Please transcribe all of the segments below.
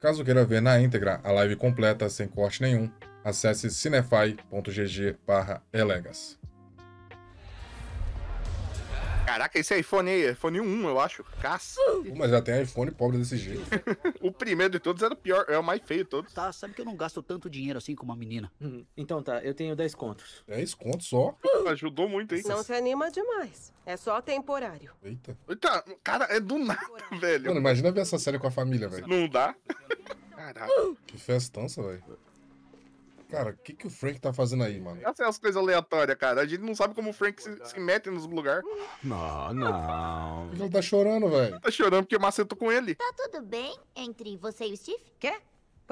Caso queira ver na íntegra a live completa sem corte nenhum, acesse cinefy.gg/elegas. Caraca, esse iPhone aí, iPhone 1, eu acho. Caça. Mas já tem iPhone pobre desse jeito. o primeiro de todos era o pior, é o mais feio de todos. Tá, sabe que eu não gasto tanto dinheiro assim com uma menina. Uhum. Então tá, eu tenho 10 contos. 10 contos só? Ajudou muito, hein? Não se anima demais. É só temporário. Eita. Eita, cara, é do nada, velho. Mano, imagina ver essa série com a família, velho. Não dá? Caraca. Que festança, velho. Cara, o que, que o Frank tá fazendo aí, mano? Essas são as coisas aleatórias, cara. A gente não sabe como o Frank se, se mete nos lugares. Não, não. Ele tá chorando, velho. Tá chorando porque macetou com ele. Tá tudo bem entre você e o Steve? Quê?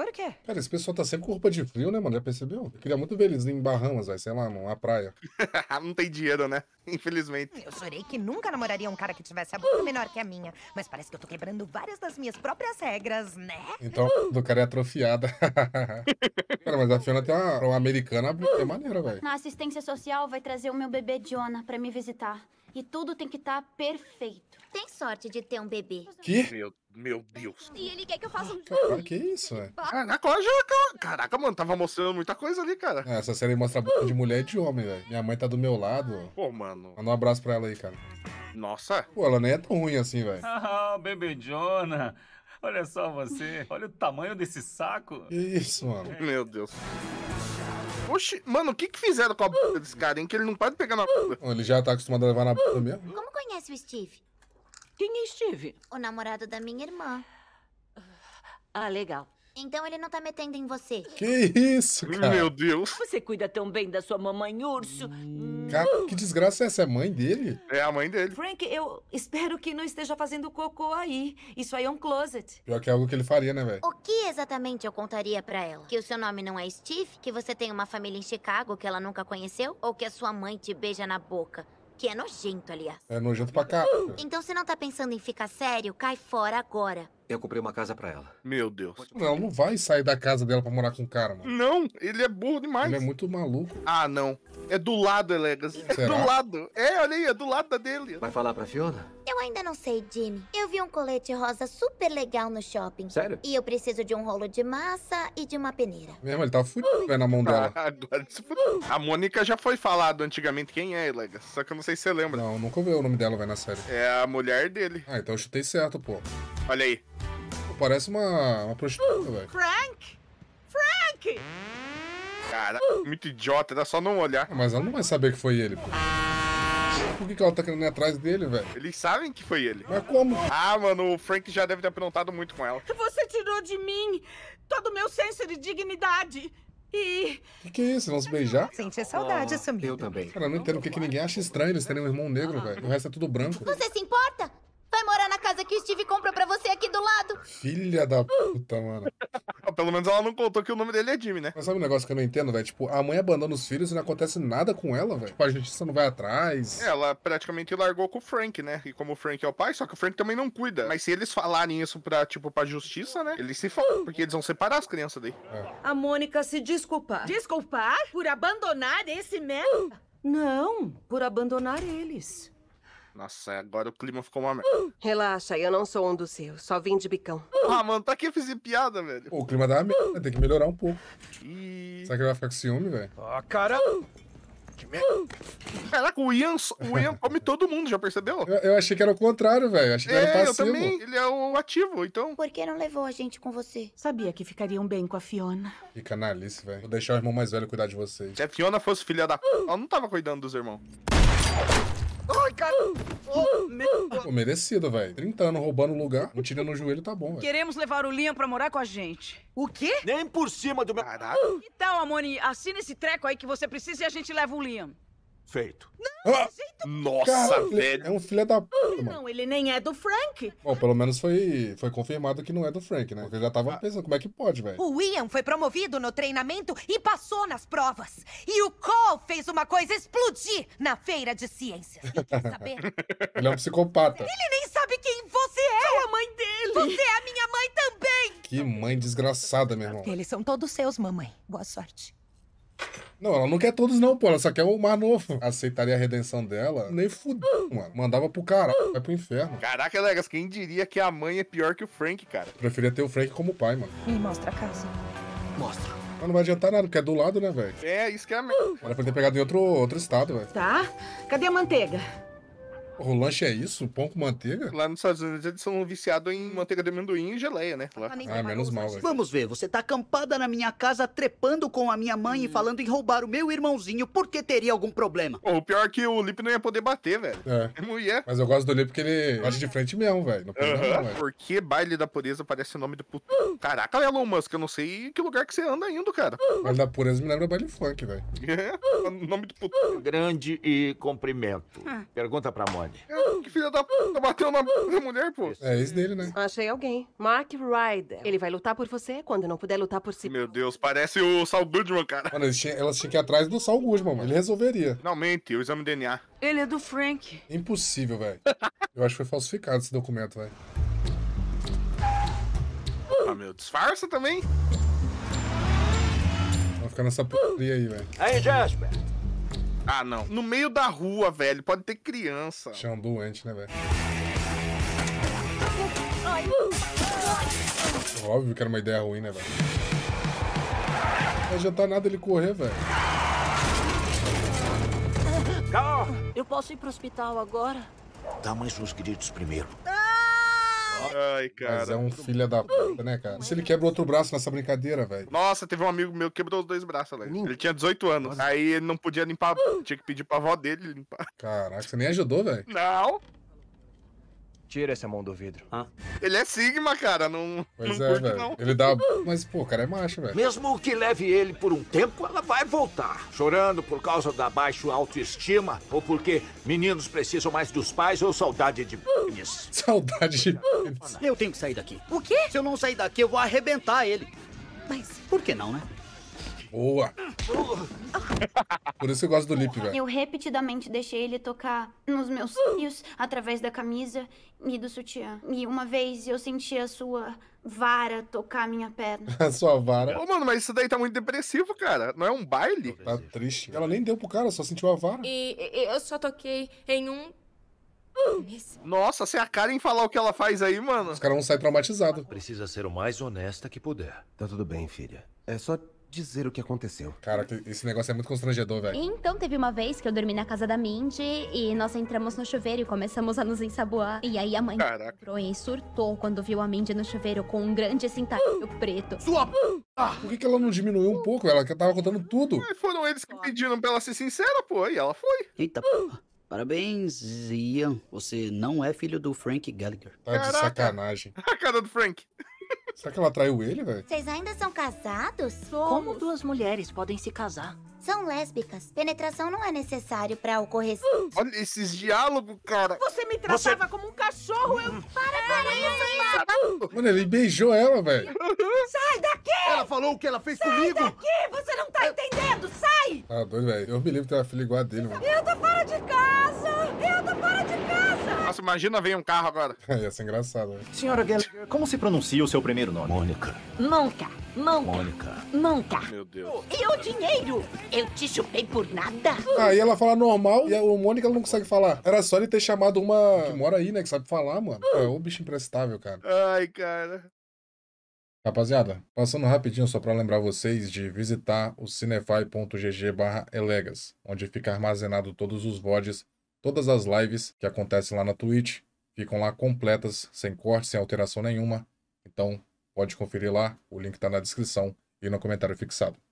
o quê? Cara, esse pessoal tá sempre com roupa de frio, né, mano? Já percebeu? Eu queria muito ver eles em Bahamas, vai, sei lá, numa praia. não tem dinheiro, né? Infelizmente. Eu jurei que nunca namoraria um cara que tivesse a boca menor que a minha, mas parece que eu tô quebrando várias das minhas próprias regras, né? Então, do cara é atrofiada. cara, mas a Fiona tem uma, uma americana é maneira, velho. Na assistência social vai trazer o meu bebê Jonah pra me visitar. E tudo tem que estar tá perfeito. Tem sorte de ter um bebê. Que? Meu, meu Deus. E ele quer que eu faça um jogo. Ah, que isso, é? Caraca, olha, caraca, mano, tava mostrando muita coisa ali, cara. É, essa série mostra de mulher e de homem, velho. Minha mãe tá do meu lado. Pô, mano. Manda um abraço pra ela aí, cara. Nossa. Pô, ela nem é tão ruim assim, velho. Ah, bebê Jonah. Olha só você. Olha o tamanho desse saco. Que isso, mano. Meu Deus. Oxi, mano, o que que fizeram com a bunda desse cara, hein? Que ele não pode pegar na bunda. Ele já tá acostumado a levar na bunda mesmo? Como conhece o Steve? Quem é Steve? O namorado da minha irmã. Ah, legal. Então ele não tá metendo em você. Que isso, cara? Meu Deus. Você cuida tão bem da sua mamãe urso. Hum. Cara, que desgraça é essa? É a mãe dele? É a mãe dele. Frank, eu espero que não esteja fazendo cocô aí. Isso aí é um closet. Pior que é algo que ele faria, né, velho? O que exatamente eu contaria para ela? Que o seu nome não é Steve? Que você tem uma família em Chicago que ela nunca conheceu? Ou que a sua mãe te beija na boca? que é nojento, aliás. É nojento pra cá. Então, você não tá pensando em ficar sério, cai fora agora. Eu comprei uma casa pra ela. Meu Deus. Não, ela não vai sair da casa dela pra morar com o cara, mano. Não, ele é burro demais. Ele é muito maluco. Ah, não. É do lado, Elegas. É do lado. É, olha aí, é do lado da dele. Vai falar pra Fiona? Eu ainda não sei, Jimmy. Eu vi um colete rosa super legal no shopping. Sério? E eu preciso de um rolo de massa e de uma peneira. Mesmo, ele tá fudido né, na mão dela. agora se A Mônica já foi falado antigamente quem é, Elegas. Só que eu não sei se você lembra. Não, nunca ouvi o nome dela, vai na série. É a mulher dele. Ah, então eu chutei certo, pô. Olha aí. parece uma, uma prostituta, velho. Frank! Frank! Cara, muito idiota, dá só não olhar. Mas ela não vai saber que foi ele, pô. Por que, que ela tá querendo ir atrás dele, velho? Eles sabem que foi ele. Mas como? Ah, mano, o Frank já deve ter aprontado muito com ela. Você tirou de mim todo o meu senso de dignidade. E. Que que é isso? não se beijar? sente saudade, ah, sumiu. Eu também. Cara, eu não entendo por que ninguém acha estranho eles terem um irmão negro, velho. O resto é tudo branco. Você se importa? Steve compra pra você aqui do lado. Filha da puta, mano. Pelo menos ela não contou que o nome dele é Jimmy, né? Mas sabe um negócio que eu não entendo, velho? Tipo, a mãe abandona os filhos e não acontece nada com ela, velho. Tipo, a justiça não vai atrás. Ela praticamente largou com o Frank, né? E como o Frank é o pai, só que o Frank também não cuida. Mas se eles falarem isso pra, tipo, pra justiça, né? Eles se falam, porque eles vão separar as crianças daí. É. A Mônica se desculpar. Desculpar? Por abandonar esse merda? Não, por abandonar eles. Nossa, agora o clima ficou uma merda. Relaxa, eu não sou um dos seus, só vim de bicão. Ah, mano, tá aqui fazer piada, velho. O clima dá merda, tem que melhorar um pouco. E... Será que ele vai ficar com ciúme, velho? Ah, cara... Que merda. Caraca, o Ian, o Ian come todo mundo, já percebeu? Eu, eu achei que era o contrário, velho. Achei que é, era o passivo. Eu também, ele é o ativo, então. Por que não levou a gente com você? Sabia que ficariam bem com a Fiona. Que canalice, velho. Vou deixar o irmão mais velho cuidar de vocês. Se a Fiona fosse filha da. Ela não tava cuidando dos irmãos. Ai, cara. Oh, me... merecido, velho. 30 anos roubando lugar, um tiro no joelho tá bom, velho. Queremos levar o Liam pra morar com a gente. O quê? Nem por cima do meu... Caralho. Então, Amoni, assina esse treco aí que você precisa e a gente leva o Liam. Feito. Não, ah! Nossa, velho. É um filho da puta, Não, ele nem é do Frank. Bom, pelo menos foi, foi confirmado que não é do Frank, né? Porque eu já tava ah. pensando, como é que pode, velho? O Ian foi promovido no treinamento e passou nas provas. E o Cole fez uma coisa explodir na feira de ciências. E quer saber? ele é um psicopata. Ele nem sabe quem você é. Sou a mãe dele. Você é a minha mãe também. Que mãe desgraçada, meu irmão. Eles são todos seus, mamãe. Boa sorte. Não, ela não quer todos, não, pô. Ela só quer o Mar Novo. Aceitaria a redenção dela? Nem fudeu, mano. Mandava pro cara, vai pro inferno. Caraca, Legas, quem diria que a mãe é pior que o Frank, cara? Preferia ter o Frank como pai, mano. Me mostra a casa. Mostra. Mas não vai adiantar nada, porque é do lado, né, velho? É, isso que é merda. Era pra ter pegado em outro, outro estado, velho. Tá. Cadê a manteiga? O lanche é isso? Pão com manteiga? Lá nos Estados Unidos eles são viciados em manteiga de amendoim e geleia, né? Lá. Ah, ah menos mal. Velho. Vamos ver, você tá acampada na minha casa trepando com a minha mãe hum. e falando em roubar o meu irmãozinho, por que teria algum problema? Pô, o pior é que o Lip não ia poder bater, velho. É. mulher. Mas eu gosto do Lip porque ele bate de frente mesmo, velho. Não pode uhum. não, Por que baile da pureza parece o nome do puto? Caraca, Elon Musk, eu não sei que lugar que você anda indo, cara. Baile da pureza me lembra baile funk, velho. É, nome do puto. Grande e comprimento. Ah. Pergunta pra Mônica. É, que filha da puta tá bateu na, na mulher, pô. É isso dele, né? Achei alguém. Mark Ryder. Ele vai lutar por você quando não puder lutar por si. Meu Deus, parece o Saul Goodman, cara. Mano, elas tinham, elas tinham que ir atrás do Saul Goodman, mano. Ele resolveria. Finalmente, o exame DNA. Ele é do Frank. Impossível, velho. Eu acho que foi falsificado esse documento, velho. Ah, meu, disfarça também. Vai ficar nessa putaria aí, velho. Aí, Jasper. Ah, não. No meio da rua, velho. Pode ter criança. Chão doente, né, velho? Óbvio que era uma ideia ruim, né, velho? Não adiantar nada ele correr, velho. Calma! Eu posso ir pro hospital agora? Dá mais uns gritos primeiro. Ah! Ai, cara. Mas é um filho da puta, né, cara? Se ele quebra outro braço nessa brincadeira, velho. Nossa, teve um amigo meu que quebrou os dois braços, velho. Ele tinha 18 anos. Nossa. Aí ele não podia limpar, tinha que pedir pra avó dele limpar. Caraca, você nem ajudou, velho? Não. Tira essa mão do vidro. Hã? Ah. Ele é Sigma, cara, não. Pois não é, velho. Ele dá. Mas, pô, o cara é macho, velho. Mesmo que leve ele por um tempo, ela vai voltar. Chorando por causa da baixa autoestima, ou porque meninos precisam mais dos pais ou saudade de Saudade de pênis. Eu tenho que sair daqui. O quê? Se eu não sair daqui, eu vou arrebentar ele. Mas por que não, né? Boa. Por isso eu gosto do lip, velho. Eu repetidamente deixei ele tocar nos meus seios, através da camisa e do sutiã. E uma vez eu senti a sua vara tocar minha perna. a sua vara. Ô, mano, mas isso daí tá muito depressivo, cara. Não é um baile? Tá triste. Ela nem deu pro cara, só sentiu a vara. E eu só toquei em um nossa, se a Karen falar o que ela faz aí, mano. Os caras vão sair traumatizados. Precisa ser o mais honesta que puder. Tá tudo bem, filha. É só dizer o que aconteceu. Cara, esse negócio é muito constrangedor, velho. Então, teve uma vez que eu dormi na casa da Mindy e nós entramos no chuveiro e começamos a nos ensaboar. E aí a mãe Caraca. entrou e surtou quando viu a Mindy no chuveiro com um grande cintaralho preto. Sua p... Ah, por que, que ela não diminuiu um pouco? Ela que tava contando tudo. E foram eles que pediram pra ela ser sincera, pô. E ela foi. Eita p... Parabéns, Ian. Você não é filho do Frank Gallagher. Tá Caraca. de sacanagem. A cara do Frank. Será que ela traiu ele, velho? Vocês ainda são casados? Somos. Como duas mulheres podem se casar? São lésbicas. Penetração não é necessário pra ocorrer. olha esses diálogos, cara. Você me tratava Você... como um cachorro. Eu... Para com é, isso, isso. É, é. Mano, ele beijou ela, velho. Sai daqui! Ela falou o que ela fez Sai comigo. Sai daqui! Você não tá entendendo. Sai ah, doido, velho. Eu me livro ter uma filha igual a dele, mano. Eu tô fora de casa! Eu tô fora de casa! Nossa, imagina ver um carro agora. Ia ser engraçado, velho. Né? Senhora Gallagher, como se pronuncia o seu primeiro nome? Mônica. Nunca. Nunca. Mônica. Nunca. Meu Deus. E o dinheiro? Eu te chupei por nada? Aí ah, ela fala normal e o Mônica não consegue falar. Era só ele ter chamado uma que mora aí, né, que sabe falar, mano. É o bicho imprestável, cara. Ai, cara. Rapaziada, passando rapidinho só para lembrar vocês de visitar o cinefy.gg elegas, onde fica armazenado todos os VODs, todas as lives que acontecem lá na Twitch, ficam lá completas, sem corte, sem alteração nenhuma. Então, pode conferir lá, o link está na descrição e no comentário fixado.